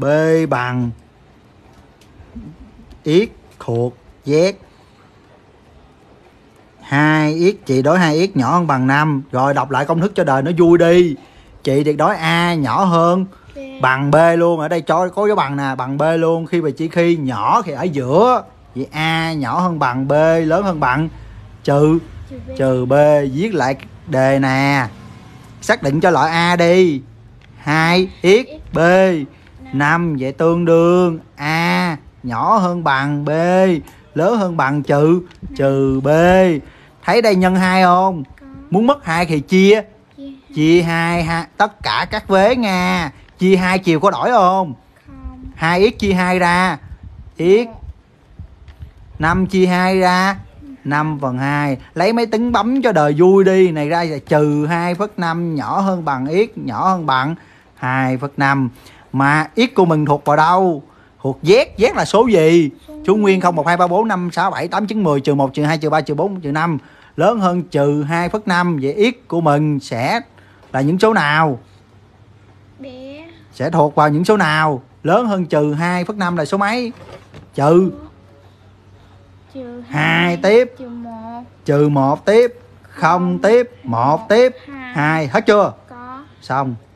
b bằng x thuộc z 2 x chị đối hai x nhỏ hơn bằng 5 rồi đọc lại công thức cho đời nó vui đi chị được đối a nhỏ hơn bằng b luôn ở đây cho có cái bằng nè bằng b luôn khi mà chỉ khi nhỏ thì ở giữa vậy a nhỏ hơn bằng b lớn hơn bằng trừ trừ b, viết lại đề nè xác định cho loại a đi hai x b 5 vậy tương đương A nhỏ hơn bằng B lớn hơn bằng trừ trừ B thấy đây nhân 2 không muốn mất hai thì chia chia hai ha tất cả các vế nha chia hai chiều có đổi không hai x chia hai ra x 5 chia 2 ra 5 phần 2 Lấy máy tính bấm cho đời vui đi Này ra là trừ 2 phất 5 nhỏ hơn bằng x Nhỏ hơn bằng 2 phất 5 mà x của mình thuộc vào đâu thuộc z z là số gì số nguyên không một hai ba bốn năm sáu bảy tám chín mười trừ một trừ hai trừ ba trừ bốn trừ năm lớn hơn trừ hai phất năm vậy x của mình sẽ là những số nào Bé. sẽ thuộc vào những số nào lớn hơn trừ hai phất năm là số mấy trừ hai tiếp trừ một tiếp không tiếp một tiếp hai hết chưa có xong